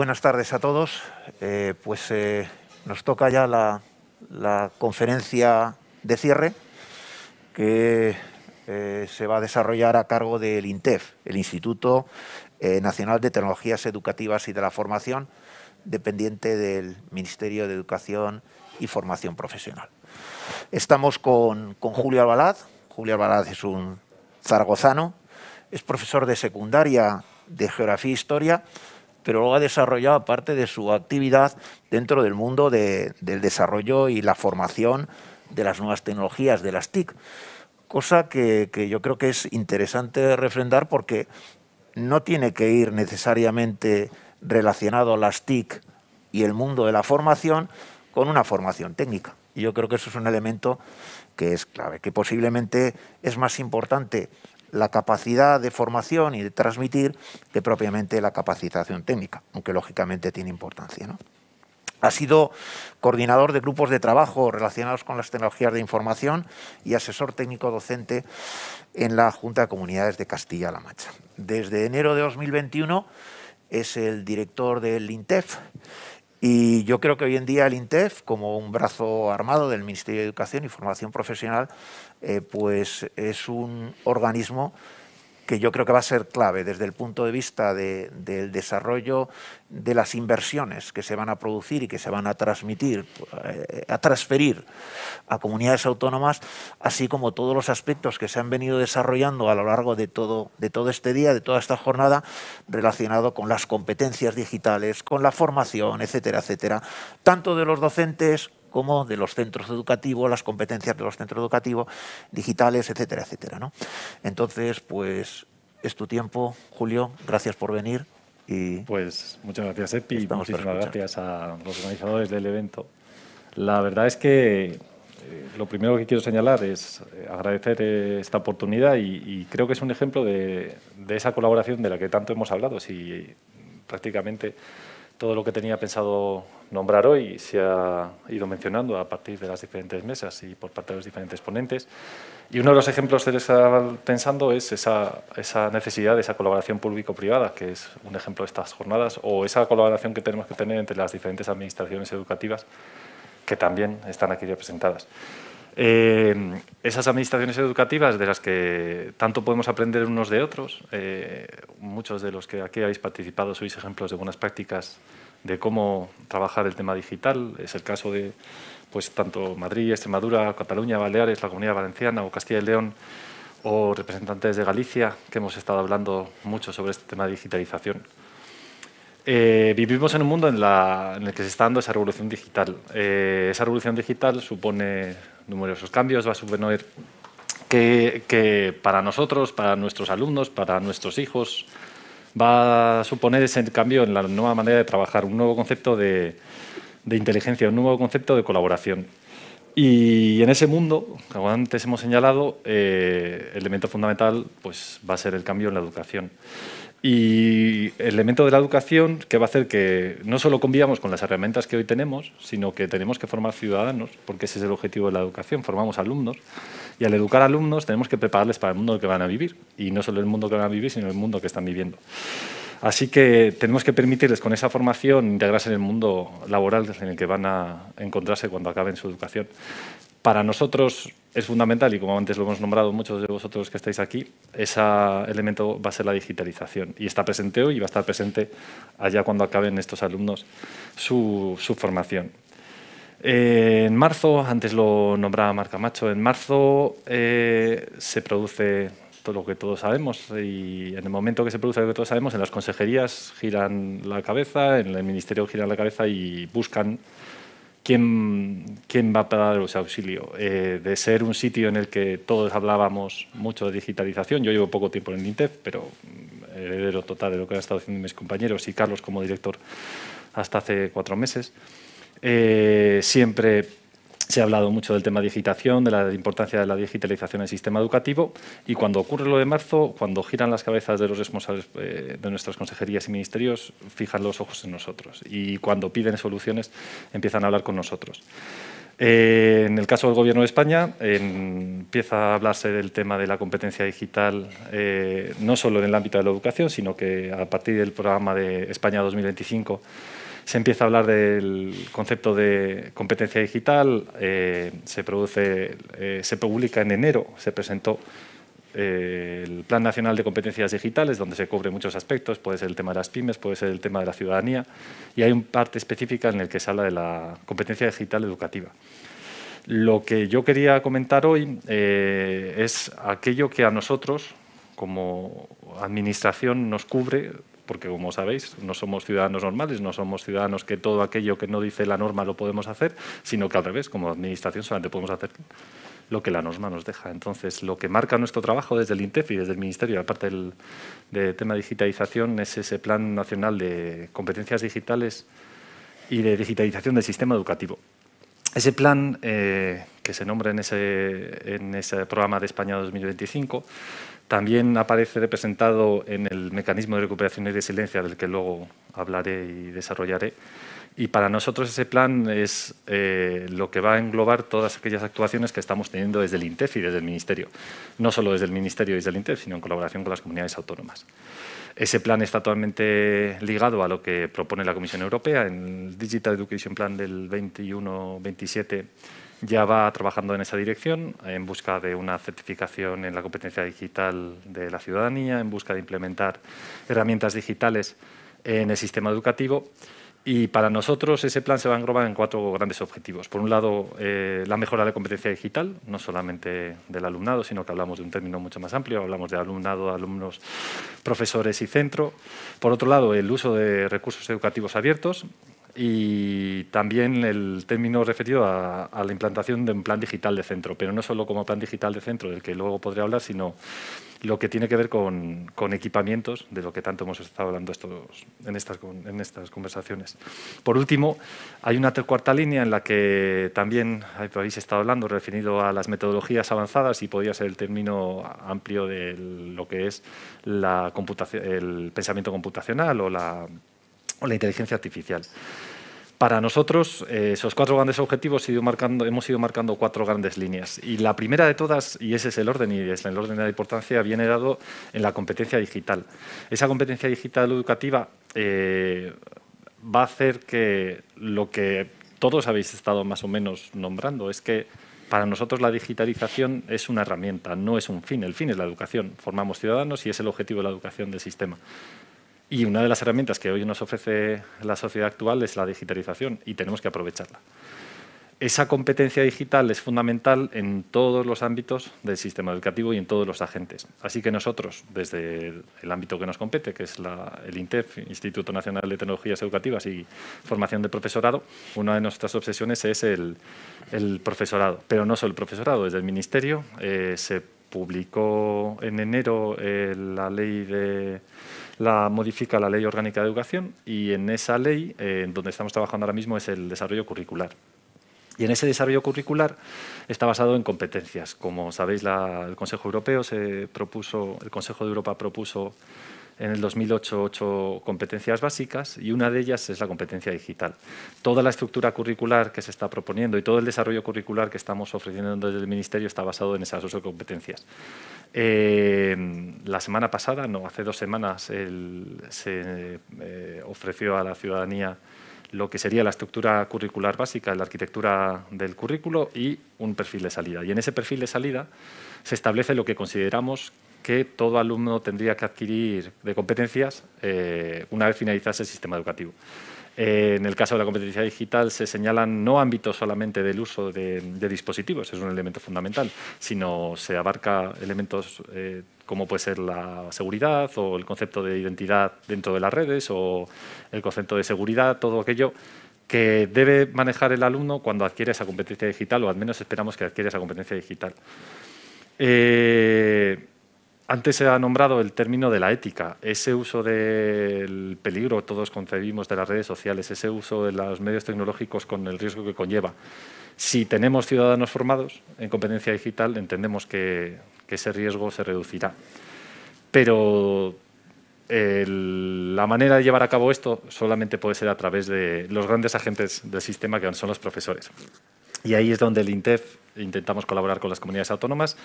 buenas tardes a todos. Eh, pues eh, nos toca ya la, conferencia de cierre que eh, se va a desarrollar a cargo del INTEF, el Instituto Nacional de Tecnologías Educativas y de la Formación, dependiente del Ministerio de Educación y Formación Profesional. Estamos con, Julio Albalad, Julio Albalaz es un zaragozano, es profesor de secundaria de Geografía e Historia pero luego ha desarrollado parte de su actividad dentro del mundo del desarrollo y la formación de las nuevas tecnologías, de las TIC. Cosa que, yo creo que es interesante refrendar porque no tiene que ir necesariamente relacionado a las TIC y el mundo de la formación con una formación técnica. Y yo creo que eso es un elemento que es clave, que posiblemente es más importante la capacidad de formación y de transmitir que propiamente la capacitación técnica, aunque lógicamente tiene importancia. ¿no? Ha sido coordinador de grupos de trabajo relacionados con las tecnologías de información y asesor técnico docente en la Junta de Comunidades de Castilla-La Mancha. Desde enero de 2021 es el director del INTEF y yo creo que hoy en día el INTEF, como un brazo armado del Ministerio de Educación y Formación Profesional, eh, pues es un organismo que yo creo que va a ser clave desde el punto de vista del desarrollo de las inversiones que se van a producir y que se van a transmitir, eh, a transferir a comunidades autónomas, así como todos los aspectos que se han venido desarrollando a lo largo de todo, de todo este día, de toda esta jornada, relacionado con las competencias digitales, con la formación, etcétera, etcétera, tanto de los docentes como de los centros educativos, las competencias de los centros educativos, digitales, etcétera, etcétera. Entonces, pues es tu tiempo, Julio, gracias por venir. Y pues muchas gracias, Epi, y muchísimas gracias a los organizadores del evento. La verdad es que eh, lo primero que quiero señalar es eh, agradecer eh, esta oportunidad y, creo que es un ejemplo de, esa colaboración de la que tanto hemos hablado. Si prácticamente todo lo que tenía pensado nombrar hoy se ha ido mencionando a partir de las diferentes mesas y por parte de los diferentes ponentes. Y uno de los ejemplos que estaba pensando es esa, esa necesidad de esa colaboración público-privada, que es un ejemplo de estas jornadas, o esa colaboración que tenemos que tener entre las diferentes administraciones educativas que también están aquí representadas. Eh, esas administraciones educativas de las que tanto podemos aprender unos de otros, eh, muchos de los que aquí habéis participado sois ejemplos de buenas prácticas de cómo trabajar el tema digital. Es el caso de pues, tanto Madrid, Extremadura, Cataluña, Baleares, la Comunidad Valenciana o Castilla y León o representantes de Galicia, que hemos estado hablando mucho sobre este tema de digitalización. Eh, vivimos en un mundo en, la, el que se está dando esa revolución digital. esa revolución digital supone numerosos cambios, va a suponer que, para nosotros, para nuestros alumnos, para nuestros hijos, va a suponer ese cambio en la nueva manera de trabajar, un nuevo concepto de inteligencia, un nuevo concepto de colaboración. Y en ese mundo, como antes hemos señalado, el eh, elemento fundamental pues, va a ser el cambio en la educación. Y el elemento de la educación que va a hacer que no solo convivamos con las herramientas que hoy tenemos, sino que tenemos que formar ciudadanos, porque ese es el objetivo de la educación, formamos alumnos. Y al educar alumnos tenemos que prepararles para el mundo que van a vivir. Y no solo el mundo que van a vivir, sino el mundo que están viviendo. Así que tenemos que permitirles con esa formación integrarse en el mundo laboral en el que van a encontrarse cuando acaben su educación. Para nosotros es fundamental, y como antes lo hemos nombrado muchos de vosotros que estáis aquí, ese elemento va a ser la digitalización. Y está presente hoy y va a estar presente allá cuando acaben estos alumnos su, formación. Eh, en marzo, antes lo nombraba Marca Macho, en marzo eh, se produce pues, lo que todos sabemos. Y en el momento que se produce lo que todos sabemos, en las consejerías giran la cabeza, en el ministerio giran la cabeza y buscan quién, quién va a dar ese auxilio. Eh, de ser un sitio en el que todos hablábamos mucho de digitalización, yo llevo poco tiempo en el INTEF, pero mm, heredero total de lo que han estado haciendo mis compañeros y Carlos como director hasta hace cuatro meses. Eh, siempre se ha hablado mucho del tema de digitación, de la importancia de la digitalización en el sistema educativo y cuando ocurre lo de marzo, cuando giran las cabezas de los responsables eh, de nuestras consejerías y ministerios, fijan los ojos en nosotros y cuando piden soluciones empiezan a hablar con nosotros. Eh, en el caso del Gobierno de España, empieza a hablarse del tema de la competencia digital eh, no solo en el ámbito de la educación, sino que a partir del programa de España 2025 se empieza a hablar del concepto de competencia digital, eh, se, produce, eh, se publica en enero, se presentó eh, el Plan Nacional de Competencias Digitales, donde se cubre muchos aspectos, puede ser el tema de las pymes, puede ser el tema de la ciudadanía, y hay un parte específica en el que se habla de la competencia digital educativa. Lo que yo quería comentar hoy es aquello que a nosotros, como administración, nos cubre porque como sabéis, no somos ciudadanos normales, no somos ciudadanos que todo aquello que no dice la norma lo podemos hacer, sino que al revés, como administración solamente podemos hacer lo que la norma nos deja. Entonces, lo que marca nuestro trabajo desde el INTEF y desde el Ministerio, aparte del de tema digitalización, es ese Plan Nacional de Competencias Digitales y de Digitalización del Sistema Educativo. Ese plan eh, que se nombra en ese, en ese programa de España 2025 también aparece representado en el mecanismo de recuperación y resiliencia del que luego hablaré y desarrollaré. Y para nosotros ese plan es eh, lo que va a englobar todas aquellas actuaciones que estamos teniendo desde el INTEF y desde el Ministerio. No solo desde el Ministerio y desde el INTEF, sino en colaboración con las comunidades autónomas. Ese plan está totalmente ligado a lo que propone la Comisión Europea. En el Digital Education Plan del 21-27 ya va trabajando en esa dirección, en busca de una certificación en la competencia digital de la ciudadanía, en busca de implementar herramientas digitales en el sistema educativo. Y para nosotros ese plan se va a englobar en cuatro grandes objetivos. Por un lado, eh, la mejora de la competencia digital, no solamente del alumnado, sino que hablamos de un término mucho más amplio, hablamos de alumnado, alumnos, profesores y centro. Por otro lado, el uso de recursos educativos abiertos, y también el término referido a, la implantación de un plan digital de centro, pero no solo como plan digital de centro, del que luego podría hablar, sino lo que tiene que ver con, equipamientos, de lo que tanto hemos estado hablando estos, en, estas, en estas conversaciones. Por último, hay una cuarta línea en la que también habéis estado hablando, referido a las metodologías avanzadas y podría ser el término amplio de lo que es la el pensamiento computacional o la o la inteligencia artificial. Para nosotros, eh, esos cuatro grandes objetivos hemos ido marcando cuatro grandes líneas. Y la primera de todas, y ese es el orden, y es el orden de la importancia, viene dado en la competencia digital. Esa competencia digital educativa eh, va a hacer que lo que todos habéis estado más o menos nombrando es que para nosotros la digitalización es una herramienta, no es un fin. El fin es la educación. Formamos ciudadanos y es el objetivo de la educación del sistema. Y una de las herramientas que hoy nos ofrece la sociedad actual es la digitalización y tenemos que aprovecharla. Esa competencia digital es fundamental en todos los ámbitos del sistema educativo y en todos los agentes. Así que nosotros, desde el ámbito que nos compete, que es el INTEF, Instituto Nacional de Tecnologías Educativas y Formación de Profesorado, una de nuestras obsesiones es el, profesorado. Pero no solo el profesorado, desde el Ministerio eh, se publicó en enero eh, la ley de la modifica la Ley Orgánica de Educación y en esa ley, eh, en donde estamos trabajando ahora mismo, es el desarrollo curricular. Y en ese desarrollo curricular está basado en competencias. Como sabéis, el Consejo Europeo se propuso, el Consejo de Europa propuso en el 2008 ocho competencias básicas y una de ellas es la competencia digital. Toda la estructura curricular que se está proponiendo y todo el desarrollo curricular que estamos ofreciendo desde el Ministerio está basado en esas ocho competencias. Eh, la semana pasada, no, hace dos semanas, se eh, ofreció a la ciudadanía lo que sería la estructura curricular básica, la arquitectura del currículo y un perfil de salida. Y en ese perfil de salida se establece lo que consideramos que todo alumno tendría que adquirir de competencias eh, una vez finalizase el sistema educativo. Eh, en el caso de la competencia digital se señalan no ámbitos solamente del uso de, dispositivos, es un elemento fundamental, sino se abarca elementos eh, como puede ser la seguridad o el concepto de identidad dentro de las redes o el concepto de seguridad, todo aquello que debe manejar el alumno cuando adquiere esa competencia digital o al menos esperamos que adquiere esa competencia digital. Antes se ha nombrado el término de la ética, ese uso del peligro que todos concebimos de las redes sociales, ese uso de los medios tecnológicos con el riesgo que conlleva. Si tenemos ciudadanos formados en competencia digital, entendemos que, ese riesgo se reducirá. Pero la manera de llevar a cabo esto solamente puede ser a través de los grandes agentes del sistema que son los profesores. Y ahí es donde el INTEF intentamos colaborar con las comunidades autónomas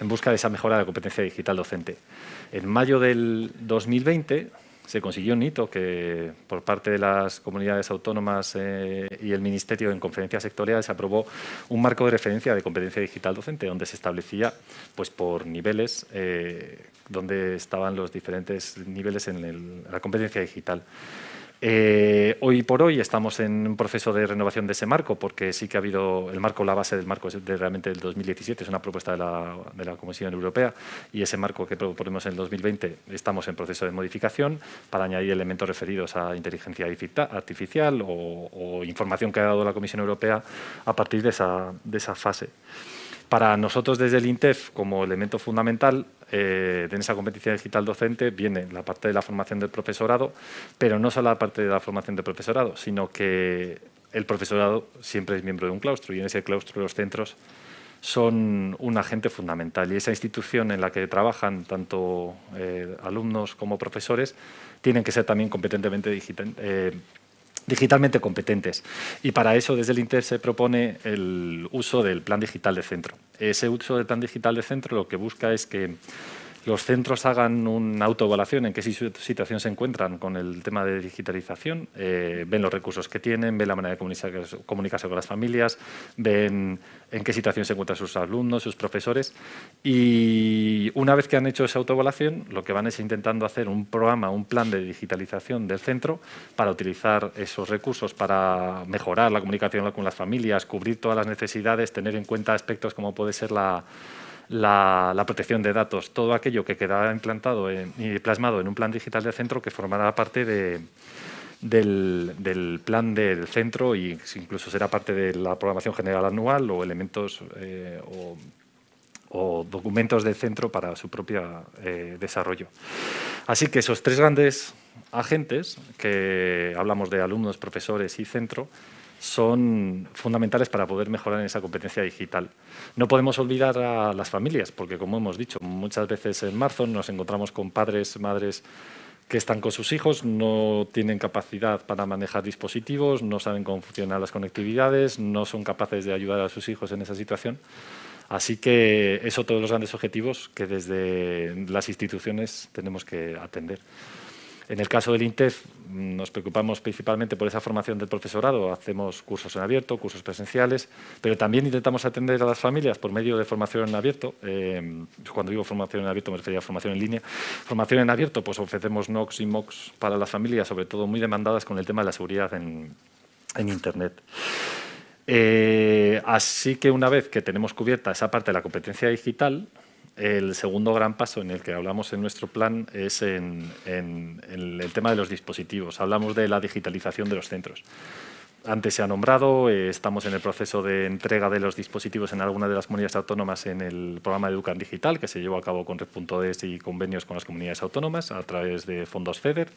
en busca de esa mejora de la competencia digital docente. En mayo del 2020 se consiguió un hito que por parte de las comunidades autónomas eh, y el Ministerio en conferencias sectoriales se aprobó un marco de referencia de competencia digital docente donde se establecía pues, por niveles eh, donde estaban los diferentes niveles en la competencia digital. Eh, hoy por hoy estamos en un proceso de renovación de ese marco, porque sí que ha habido el marco, la base del marco es de, realmente del 2017, es una propuesta de la, Comisión Europea, y ese marco que proponemos en el 2020 estamos en proceso de modificación para añadir elementos referidos a inteligencia artificial o, información que ha dado la Comisión Europea a partir de esa fase. Para nosotros desde el INTEF, como elemento fundamental, eh, en esa competencia digital docente viene la parte de la formación del profesorado, pero no solo la parte de la formación del profesorado, sino que el profesorado siempre es miembro de un claustro y en ese claustro los centros son un agente fundamental y esa institución en la que trabajan tanto eh, alumnos como profesores tienen que ser también competentemente digitales. Eh, digitalmente competentes. Y para eso desde el Inter se propone el uso del plan digital de centro. Ese uso del plan digital de centro lo que busca es que los centros hagan una autoevaluación en qué situación se encuentran con el tema de digitalización, eh, ven los recursos que tienen, ven la manera de comunicarse, comunicarse con las familias, ven en qué situación se encuentran sus alumnos, sus profesores y una vez que han hecho esa autoevaluación, lo que van es intentando hacer un programa, un plan de digitalización del centro para utilizar esos recursos para mejorar la comunicación con las familias, cubrir todas las necesidades, tener en cuenta aspectos como puede ser la la, protección de datos, todo aquello que queda implantado y plasmado en un plan digital del centro que formará parte del, plan del centro y incluso será parte de la programación general anual o elementos eh, o, documentos del centro para su propio eh, desarrollo. Así que esos tres grandes agentes, que hablamos de alumnos, profesores y centro, son fundamentales para poder mejorar en esa competencia digital. No podemos olvidar a las familias, porque como hemos dicho, muchas veces en marzo nos encontramos con padres, madres que están con sus hijos, no tienen capacidad para manejar dispositivos, no saben cómo funcionan las conectividades, no son capaces de ayudar a sus hijos en esa situación. Así que eso todos los grandes objetivos que desde las instituciones tenemos que atender. En el caso del INTEF nos preocupamos principalmente por esa formación del profesorado, hacemos cursos en abierto, cursos presenciales, pero también intentamos atender a las familias por medio de formación en abierto. Eh, cuando digo formación en abierto me refería a formación en línea. Formación en abierto, pues ofrecemos NOX y MOX para las familias, sobre todo muy demandadas con el tema de la seguridad en, Internet. Eh, así que una vez que tenemos cubierta esa parte de la competencia digital, el segundo gran paso en el que hablamos en nuestro plan es en, el tema de los dispositivos. Hablamos de la digitalización de los centros. Antes se ha nombrado, eh, estamos en el proceso de entrega de los dispositivos en alguna de las comunidades autónomas en el programa Educan Digital, que se llevó a cabo con Red.es y convenios con las comunidades autónomas a través de fondos FEDER.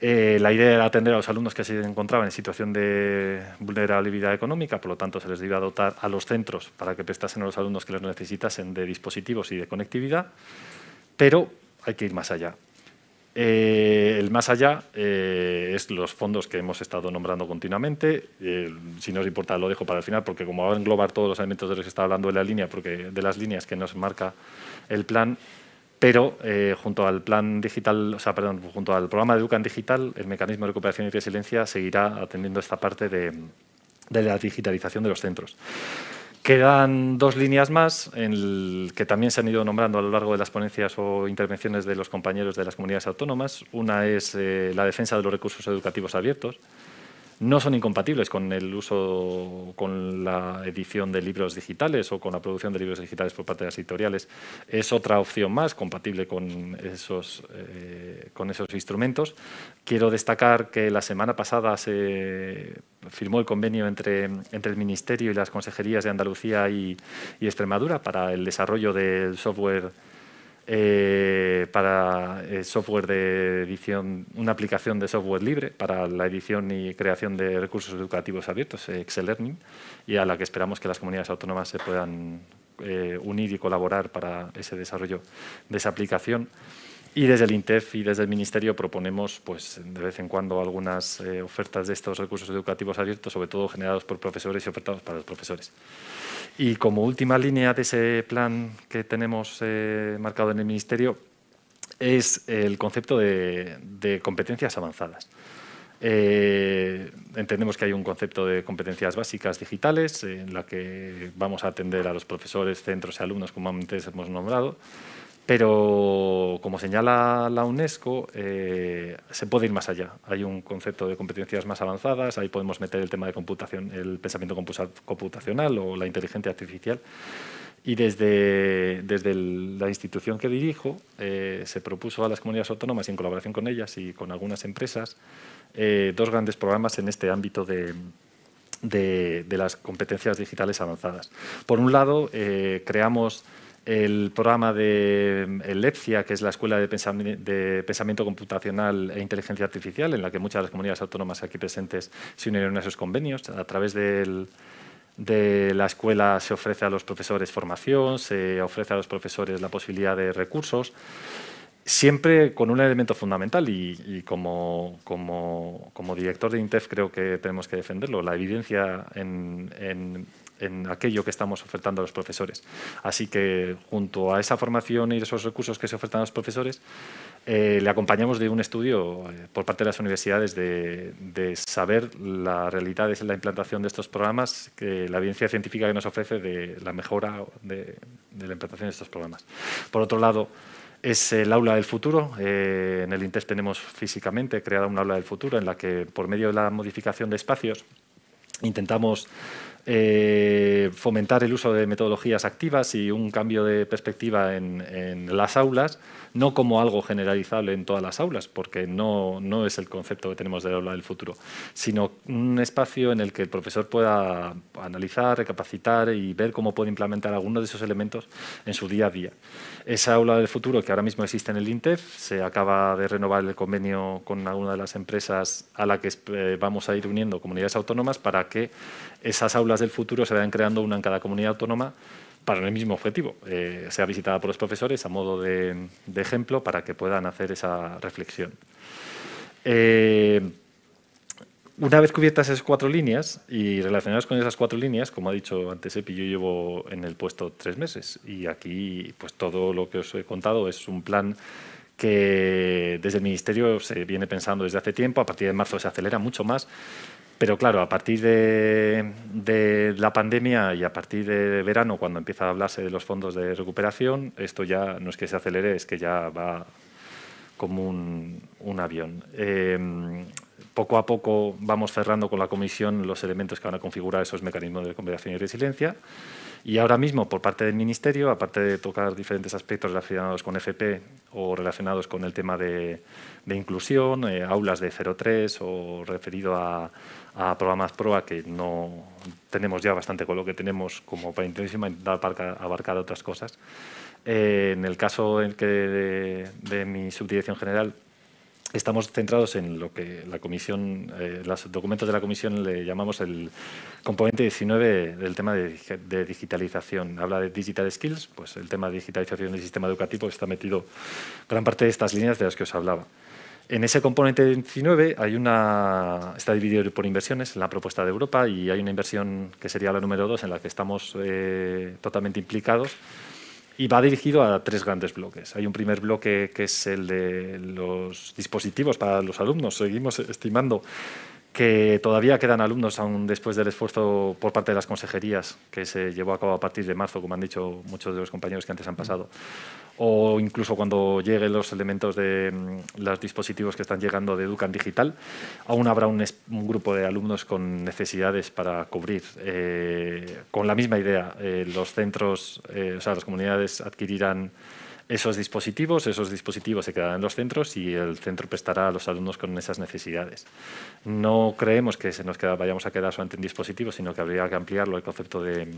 Eh, la idea era atender a los alumnos que se encontraban en situación de vulnerabilidad económica, por lo tanto se les iba a dotar a los centros para que prestasen a los alumnos que los necesitasen de dispositivos y de conectividad, pero hay que ir más allá. Eh, el más allá eh, es los fondos que hemos estado nombrando continuamente. si no os importa, lo dejo para el final, porque como va a englobar todos los elementos de los que está hablando de, la línea, porque, de las líneas que nos marca el plan, pero eh, junto al plan digital, junto al programa de Educan Digital, el mecanismo de recuperación y resiliencia seguirá atendiendo esta parte de, la digitalización de los centros. Quedan dos líneas más que también se han ido nombrando a lo largo de las ponencias o intervenciones de los compañeros de las comunidades autónomas. Una es eh, la defensa de los recursos educativos abiertos, no son incompatibles con el uso, con la edición de libros digitales o con la producción de libros digitales por parte de las editoriales. Es otra opción más compatible con esos, eh, con esos instrumentos. Quiero destacar que la semana pasada se firmó el convenio entre, el Ministerio y las consejerías de Andalucía y, y Extremadura para el desarrollo del software eh, para eh, software de edición, una aplicación de software libre para la edición y creación de recursos educativos abiertos, eh, Excel Learning, y a la que esperamos que las comunidades autónomas se puedan eh, unir y colaborar para ese desarrollo de esa aplicación. Y desde el INTEF y desde el Ministerio proponemos pues, de vez en cuando algunas eh, ofertas de estos recursos educativos abiertos, sobre todo generados por profesores y ofertados para los profesores. Y como última línea de ese plan que tenemos eh, marcado en el Ministerio es el concepto de, competencias avanzadas. Eh, entendemos que hay un concepto de competencias básicas digitales en la que vamos a atender a los profesores, centros y alumnos, como antes hemos nombrado pero, como señala la UNESCO, eh, se puede ir más allá. Hay un concepto de competencias más avanzadas, ahí podemos meter el tema de computación, el pensamiento computacional o la inteligencia artificial. Y desde, desde la institución que dirijo, eh, se propuso a las comunidades autónomas, y en colaboración con ellas y con algunas empresas, eh, dos grandes programas en este ámbito de, de, de, las competencias digitales avanzadas. Por un lado, creamos el programa de LEPCIA, que es la Escuela de, Pensamiento Computacional e Inteligencia Artificial, en la que muchas de las comunidades autónomas aquí presentes se unieron a esos convenios. A través de la escuela se ofrece a los profesores formación, se ofrece a los profesores la posibilidad de recursos, siempre con un elemento fundamental y, como, como, director de INTEF creo que tenemos que defenderlo, la evidencia en en aquello que estamos ofertando a los profesores. Así que junto a esa formación y esos recursos que se ofertan a los profesores, eh, le acompañamos de un estudio eh, por parte de las universidades de, saber la realidad de la implantación de estos programas, que la evidencia científica que nos ofrece de la mejora de, la implantación de estos programas. Por otro lado, es el aula del futuro. Eh, en el INTES tenemos físicamente creada un aula del futuro en la que, por medio de la modificación de espacios, intentamos eh, fomentar el uso de metodologías activas y un cambio de perspectiva en, las aulas, no como algo generalizable en todas las aulas, porque no, es el concepto que tenemos del aula del futuro, sino un espacio en el que el profesor pueda analizar, recapacitar y ver cómo puede implementar algunos de esos elementos en su día a día. Esa aula del futuro que ahora mismo existe en el INTEF, se acaba de renovar el convenio con alguna de las empresas a la que eh, vamos a ir uniendo comunidades autónomas para que esas aulas del futuro se vayan creando una en cada comunidad autónoma para el mismo objetivo, eh, sea visitada por los profesores a modo de, ejemplo para que puedan hacer esa reflexión. Eh, una vez cubiertas esas cuatro líneas y relacionadas con esas cuatro líneas, como ha dicho antes Epi, yo llevo en el puesto tres meses y aquí pues todo lo que os he contado es un plan que desde el Ministerio se viene pensando desde hace tiempo, a partir de marzo se acelera mucho más pero claro, a partir de, la pandemia y a partir de verano, cuando empieza a hablarse de los fondos de recuperación, esto ya no es que se acelere, es que ya va como un, avión. Eh, poco a poco vamos cerrando con la comisión los elementos que van a configurar esos mecanismos de recuperación y resiliencia. Y ahora mismo, por parte del Ministerio, aparte de tocar diferentes aspectos relacionados con FP o relacionados con el tema de, inclusión, eh, aulas de 03 o referido a, programas PROA, que no tenemos ya bastante con lo que tenemos como para intentar abarcar, otras cosas. Eh, en el caso de mi subdirección general estamos centrados en lo que la comisión, eh, los documentos de la comisión le llamamos el componente 19 del tema de, digitalización. Habla de digital skills, pues el tema de digitalización del sistema educativo está metido gran parte de estas líneas de las que os hablaba. En ese componente 19 hay una, está dividido por inversiones en la propuesta de Europa y hay una inversión que sería la número 2 en la que estamos eh, totalmente implicados, y va dirigido a tres grandes bloques. Hay un primer bloque que es el de los dispositivos para los alumnos. Seguimos estimando que todavía quedan alumnos aún después del esfuerzo por parte de las consejerías que se llevó a cabo a partir de marzo, como han dicho muchos de los compañeros que antes han pasado, o incluso cuando lleguen los elementos de mm, los dispositivos que están llegando de Educan Digital, aún habrá un, grupo de alumnos con necesidades para cubrir. Eh, con la misma idea, eh, los centros, eh, o sea, las comunidades adquirirán esos dispositivos, esos dispositivos se quedarán en los centros y el centro prestará a los alumnos con esas necesidades. No creemos que se nos vayamos a quedar solamente en dispositivos, sino que habría que ampliarlo el concepto de,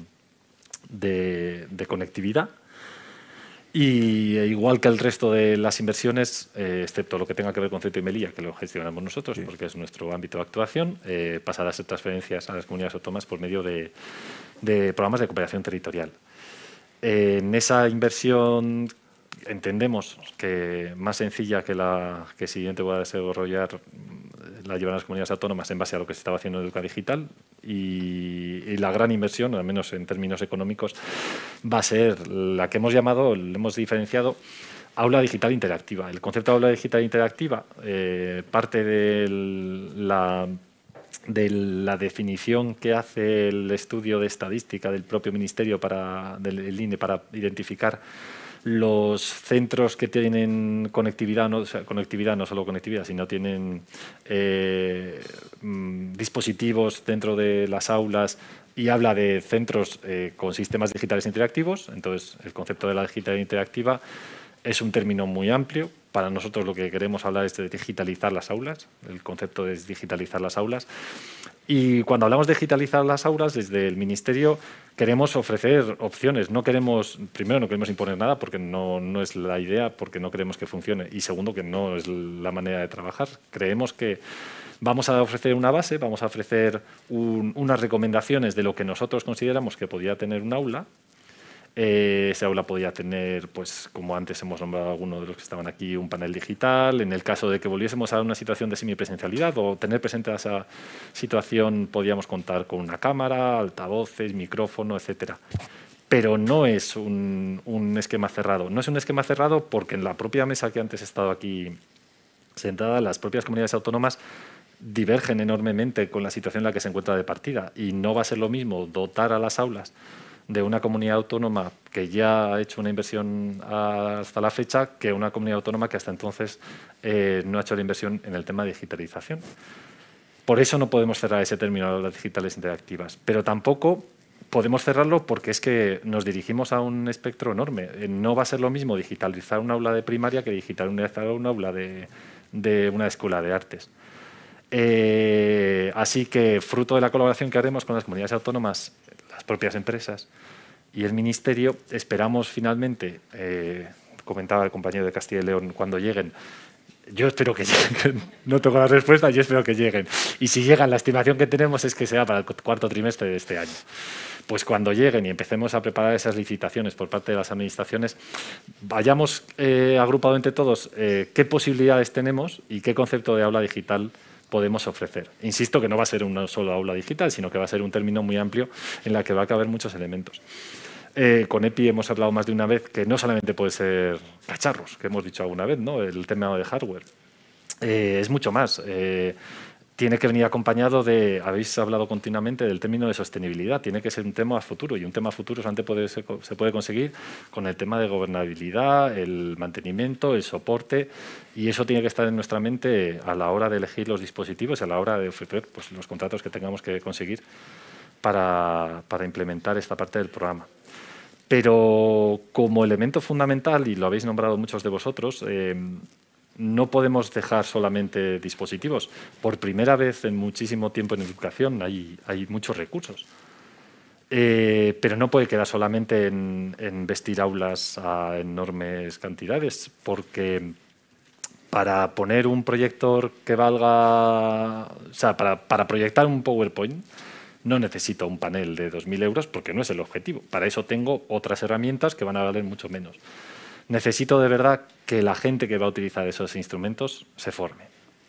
conectividad. Y e igual que el resto de las inversiones, eh, excepto lo que tenga que ver con concepto y Melilla, que lo gestionamos nosotros porque es nuestro ámbito de actuación, eh, a ser transferencias a las comunidades autónomas por medio de, programas de cooperación territorial. en esa inversión entendemos que más sencilla que la que siguiente va a desarrollar la llevan las comunidades autónomas en base a lo que se estaba haciendo en educación digital y, la gran inversión, al menos en términos económicos, va a ser la que hemos llamado, la hemos diferenciado, aula digital interactiva. El concepto de aula digital interactiva eh, parte de la de la definición que hace el estudio de estadística del propio ministerio para, del INE para identificar los centros que tienen conectividad, no, conectividad, no solo conectividad, sino tienen eh, mm, dispositivos dentro de las aulas y habla de centros eh, con sistemas digitales interactivos. Entonces, el concepto de la digitalidad interactiva es un término muy amplio. Para nosotros lo que queremos hablar es de digitalizar las aulas. El concepto es digitalizar las aulas. Y cuando hablamos de digitalizar las aulas, desde el Ministerio queremos ofrecer opciones. No queremos, primero, no queremos imponer nada porque no, es la idea, porque no queremos que funcione. Y segundo, que no es la manera de trabajar. Creemos que vamos a ofrecer una base, vamos a ofrecer unas recomendaciones de lo que nosotros consideramos que podría tener un aula eh, ese aula podía tener, pues como antes hemos nombrado algunos de los que estaban aquí, un panel digital. En el caso de que volviésemos a una situación de semipresencialidad o tener presente esa situación, podíamos contar con una cámara, altavoces, micrófono, etc. pero no es un, un, esquema cerrado. No es un esquema cerrado porque en la propia mesa que antes he estado aquí sentada, las propias comunidades autónomas divergen enormemente con la situación en la que se encuentra de partida y no va a ser lo mismo dotar a las aulas de una comunidad autónoma que ya ha hecho una inversión hasta la fecha que una comunidad autónoma que hasta entonces eh, no ha hecho la inversión en el tema de digitalización. Por eso no podemos cerrar ese término de las digitales interactivas, pero tampoco podemos cerrarlo porque es que nos dirigimos a un espectro enorme. Eh, no va a ser lo mismo digitalizar un aula de primaria que digitalizar un aula de, una escuela de artes. Eh, así que, fruto de la colaboración que haremos con las comunidades autónomas las propias empresas y el Ministerio. Esperamos finalmente, eh, comentaba el compañero de Castilla y León, cuando lleguen. Yo espero que lleguen, no tengo la respuesta, yo espero que lleguen. Y si llegan, la estimación que tenemos es que sea para el cuarto trimestre de este año. Pues cuando lleguen y empecemos a preparar esas licitaciones por parte de las administraciones, vayamos eh, entre todos eh, qué posibilidades tenemos y qué concepto de habla digital podemos ofrecer. Insisto que no va a ser una solo aula digital, sino que va a ser un término muy amplio en la que va a caber muchos elementos. Eh, con EPI hemos hablado más de una vez que no solamente puede ser cacharros, que hemos dicho alguna vez, ¿no? el tema de hardware. Eh, es mucho más. Eh, tiene que venir acompañado de, habéis hablado continuamente del término de sostenibilidad, tiene que ser un tema a futuro y un tema a futuro solamente puede, se, puede conseguir con el tema de gobernabilidad, el mantenimiento, el soporte y eso tiene que estar en nuestra mente a la hora de elegir los dispositivos, a la hora de ofrecer pues, los contratos que tengamos que conseguir para, para implementar esta parte del programa. Pero como elemento fundamental, y lo habéis nombrado muchos de vosotros, eh, no podemos dejar solamente dispositivos. Por primera vez en muchísimo tiempo en educación hay, muchos recursos. Eh, pero no puede quedar solamente en, vestir aulas a enormes cantidades, porque para poner un proyector que valga, o sea, para, para proyectar un PowerPoint, no necesito un panel de 2.000 euros porque no es el objetivo. Para eso tengo otras herramientas que van a valer mucho menos necesito de verdad que la gente que va a utilizar esos instrumentos se forme.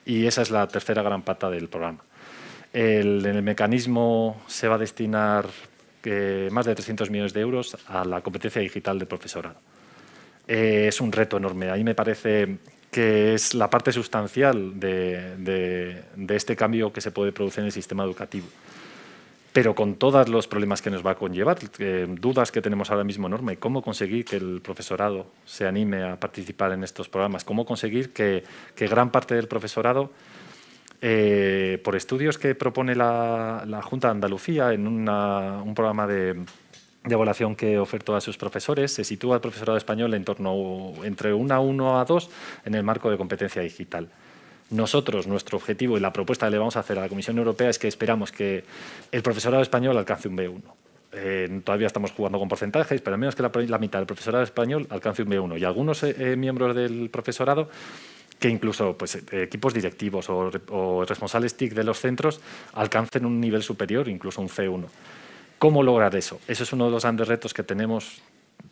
Y esa es la tercera gran pata del programa. El, el mecanismo se va a destinar eh, más de 300 millones de euros a la competencia digital del profesorado. Eh, es un reto enorme. A mí me parece que es la parte sustancial de este cambio que se puede producir en el sistema educativo pero con todos los problemas que nos va a conllevar, eh, dudas que tenemos ahora mismo enorme, cómo conseguir que el profesorado se anime a participar en estos programas, cómo conseguir que, gran parte del profesorado, eh, por estudios que propone la, Junta de Andalucía en un programa de, evaluación que ofertó a sus profesores, se sitúa el profesorado español entre 1 a 1 a 2 en el marco de competencia digital. Nosotros, nuestro objetivo y la propuesta que le vamos a hacer a la Comisión Europea es que esperamos que el profesorado español alcance un B1. Eh, todavía estamos jugando con porcentajes, pero al menos que la, mitad del profesorado español alcance un B1. Y algunos eh, eh, miembros del profesorado que incluso pues, equipos directivos o, o, responsables TIC de los centros alcancen un nivel superior, incluso un C1. ¿Cómo lograr eso? Ese es uno de los grandes retos que tenemos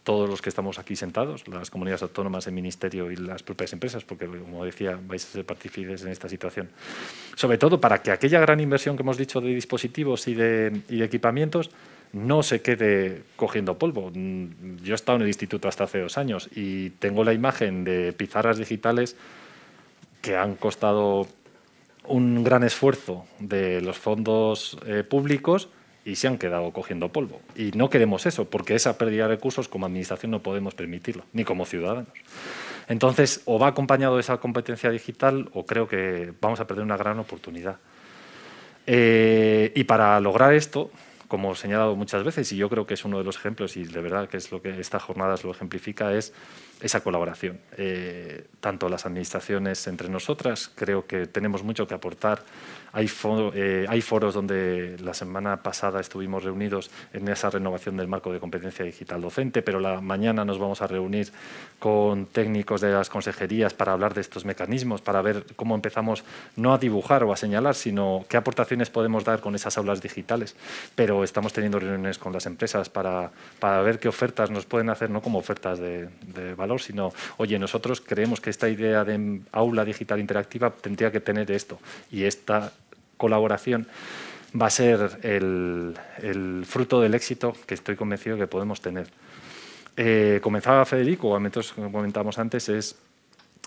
todos los que estamos aquí sentados, las comunidades autónomas, el ministerio y las propias empresas, porque como decía, vais a ser partícipes en esta situación. Sobre todo para que aquella gran inversión que hemos dicho de dispositivos y de, equipamientos no se quede cogiendo polvo. Yo he estado en el instituto hasta hace dos años y tengo la imagen de pizarras digitales que han costado un gran esfuerzo de los fondos eh, públicos y se han quedado cogiendo polvo. Y no queremos eso, porque esa pérdida de recursos como administración no podemos permitirlo, ni como ciudadanos. Entonces, o va acompañado de esa competencia digital o creo que vamos a perder una gran oportunidad. Eh, y para lograr esto, como he señalado muchas veces, y yo creo que es uno de los ejemplos, y de verdad que es lo que estas jornadas lo ejemplifica, es esa colaboración. Eh, tanto las administraciones entre nosotras, creo que tenemos mucho que aportar eh, hay, foros donde la semana pasada estuvimos reunidos en esa renovación del marco de competencia digital docente, pero la mañana nos vamos a reunir con técnicos de las consejerías para hablar de estos mecanismos, para ver cómo empezamos no a dibujar o a señalar, sino qué aportaciones podemos dar con esas aulas digitales. Pero estamos teniendo reuniones con las empresas para, para ver qué ofertas nos pueden hacer, no como ofertas de, de valor, sino, oye, nosotros creemos que esta idea de aula digital interactiva tendría que tener esto y esta colaboración va a ser el, fruto del éxito que estoy convencido que podemos tener. Eh, comenzaba Federico, como comentamos antes, es,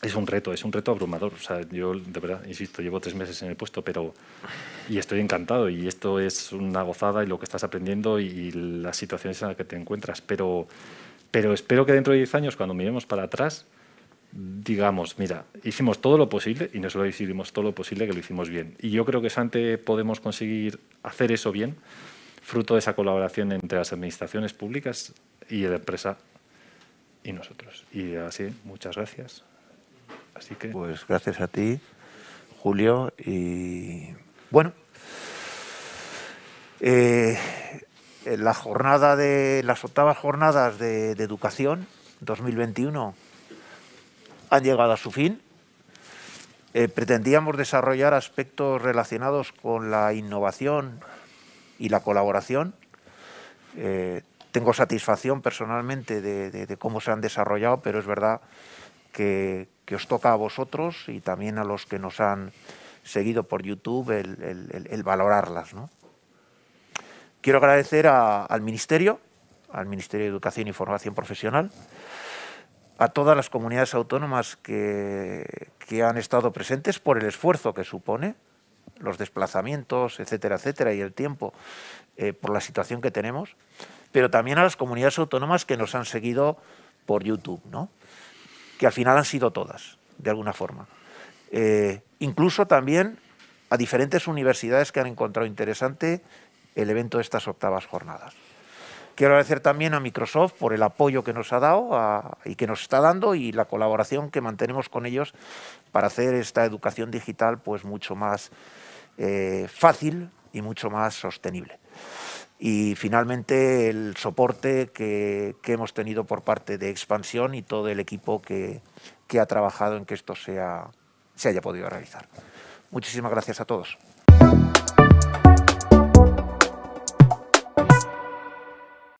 es un reto, es un reto abrumador. O sea, yo, de verdad, insisto, llevo tres meses en el puesto pero, y estoy encantado. Y esto es una gozada y lo que estás aprendiendo y, las situaciones en las que te encuentras. Pero, pero espero que dentro de 10 años, cuando miremos para atrás, digamos, mira, hicimos todo lo posible y nosotros hicimos todo lo posible, que lo hicimos bien. Y yo creo que Sante podemos conseguir hacer eso bien, fruto de esa colaboración entre las administraciones públicas y la empresa y nosotros. Y así, muchas gracias. Así que... Pues gracias a ti, Julio, y bueno. Eh, la jornada de las octavas jornadas de, de educación 2021 han llegado a su fin. Eh, pretendíamos desarrollar aspectos relacionados con la innovación y la colaboración. Eh, tengo satisfacción personalmente de, cómo se han desarrollado, pero es verdad que, os toca a vosotros y también a los que nos han seguido por YouTube el, valorarlas. Quiero agradecer al Ministerio, al Ministerio de Educación y Formación Profesional, a todas las comunidades autónomas que, que, han estado presentes por el esfuerzo que supone, los desplazamientos, etcétera, etcétera, y el tiempo, eh, por la situación que tenemos, pero también a las comunidades autónomas que nos han seguido por YouTube, que al final han sido todas, de alguna forma. Eh, incluso también a diferentes universidades que han encontrado interesante el evento de estas octavas jornadas. Quiero agradecer también a Microsoft por el apoyo que nos ha dado y que nos está dando y la colaboración que mantenemos con ellos para hacer esta educación digital pues mucho más eh, fácil y mucho más sostenible. Y finalmente el soporte que, hemos tenido por parte de Expansión y todo el equipo que, que ha trabajado en que esto sea, se haya podido realizar. Muchísimas gracias a todos.